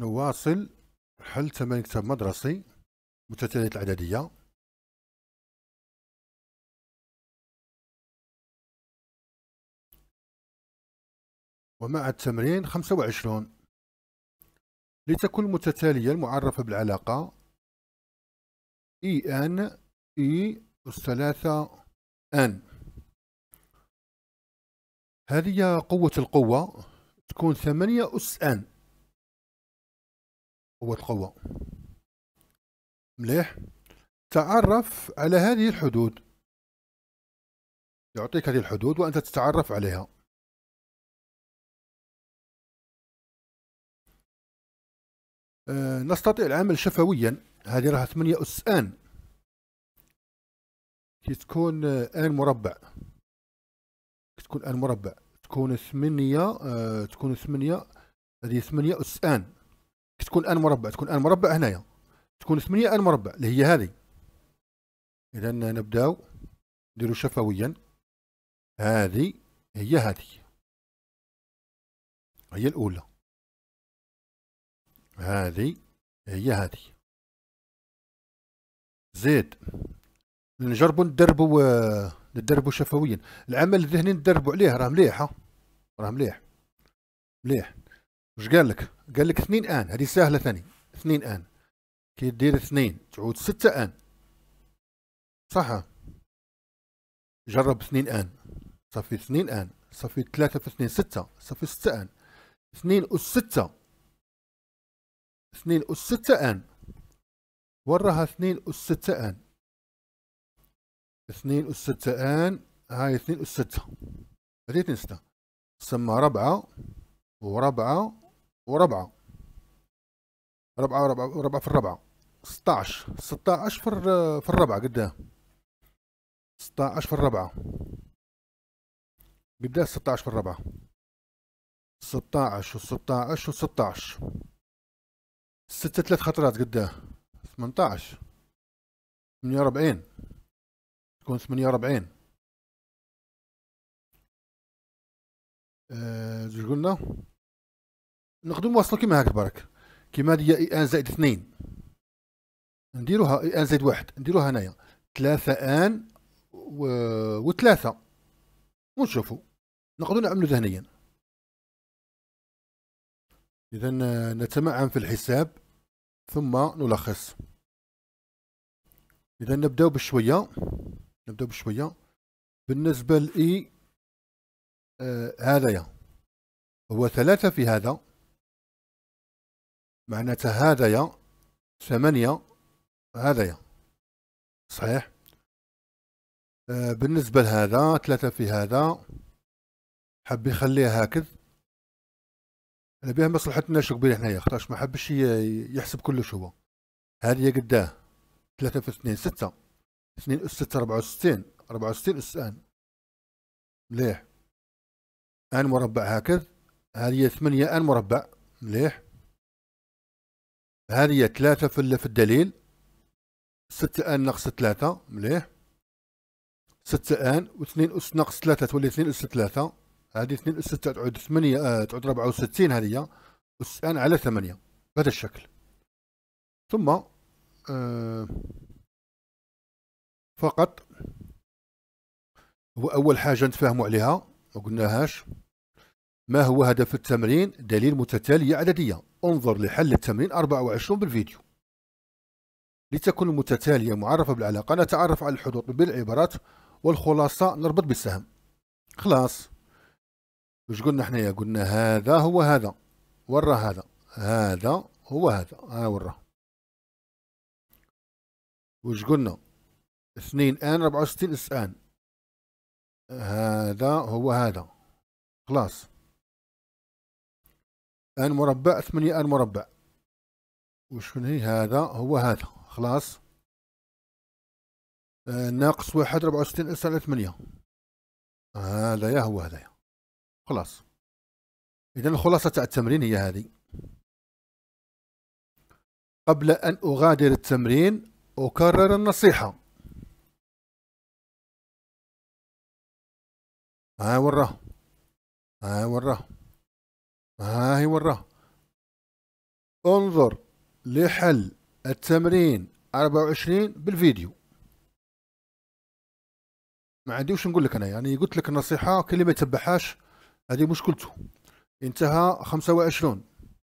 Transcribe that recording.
نواصل حل ثمن كتاب مدرسي متتاليه العددية ومع التمرين 25 لتكن متتاليه المعرفة بالعلاقة اي ان اي أس ثلاثة ان هذه قوة القوة تكون ثمانية أس ان قوة القوة مليح تعرف على هذه الحدود يعطيك هذه الحدود وأنت تتعرف عليها آه، نستطيع العمل شفويا هذه راها 8 أس آن كي تكون آه، آن مربع كي تكون آن مربع تكون 8 آه، تكون 8 هذه 8 أس آن تكون ان مربع تكون ان مربع هنايا تكون 8 ان مربع اللي هي هذه اذا نبداو نديرو شفويا هذه هي هذه هي الاولى هذه هي هذه زيد نجربو ندربو ندربو شفويا العمل الذهني ندربو عليه راه مليح راه مليح مليح واش قال لك قال لك اثنين ان هذه سهله ثاني اثنين ان كي دير اثنين تعود ستة ان صح جرب اثنين ان صافي اثنين ان صافي ثلاثة في اثنين ستة صافي ستة ان اثنين أس ستة اثنين أس ستة ان وراها اثنين أس ستة ان اثنين أس ستة ان هاي اثنين أس ستة هذه اثنين ستة تسمى ربعة وربعة وربعة ربعة وربعة وربعة في الربعة 16 16 في في الربعة قدام إيه؟ 16 في الربعة قدام إيه 16 في الربعة 16 و 16 و 16 ستة ثلاث خطرات قدام 18 48 تكون 48 ااا آه، قلنا نقدر نواصلوا كيما هاك برك كيما هي اي ان زائد اثنين نديروها اي ان زائد واحد نديروها هنايا ثلاثة ان و... وثلاثة ونشوفوا نقدر نعملوا ذهنيا إذا نتمعن في الحساب ثم نلخص إذا نبداو بشوية نبداو بشوية بالنسبة لإي آه هذايا هو ثلاثة في هذا معناتها هذايا ثمانية هذايا صحيح آه، بالنسبة لهذا ثلاثة في هذا حب يخليها هكذا انا بها مصلحتنا شو قبيل حنايا خلاص ما حبش يحسب كلش هو هذه قداه ثلاثة في اثنين ستة اثنين اس ستة ربعة وستين ربعة وستين اس ان مليح ان مربع هكذا هذه ثمانية ان مربع مليح هذه ثلاثة في في الدليل ستة ان ناقص ثلاثة مليح ستة ان واثنين أس ناقص ثلاثة تولي اثنين أس ثلاثة هذه اثنين أس ستة تعود ثمانية آه، تعود ربعة وستين هذه أس ان على ثمانية بهذا الشكل ثم آه، فقط هو أول حاجة نتفاهموا عليها ما قلناهاش ما هو هدف التمرين دليل متتالية عددية انظر لحل التمرين 24 بالفيديو لتكن المتتالية معرفة بالعلاقة نتعرف على الحدود بالعبارات والخلاصة نربط بالسهم خلاص وش قلنا حنايا قلنا هذا هو هذا ورا هذا هذا هو هذا ها ورا وش قلنا اثنين ان ربعة وستين اس ان هذا هو هذا خلاص ان مربع 8 ان مربع وشكون هي هذا هو هذا خلاص آه، ناقص واحد ربعة وستين اس على ثمانية هذايا هو هذايا خلاص اذا الخلاصة تاع التمرين هي هذه قبل ان اغادر التمرين اكرر النصيحة ها وراه ها وراه ها هي وراه انظر لحل التمرين 24 بالفيديو ما عندي واش نقول لك انا يعني قلت لك النصيحه كلمه تبحاش هذه مشكلته انتهى 25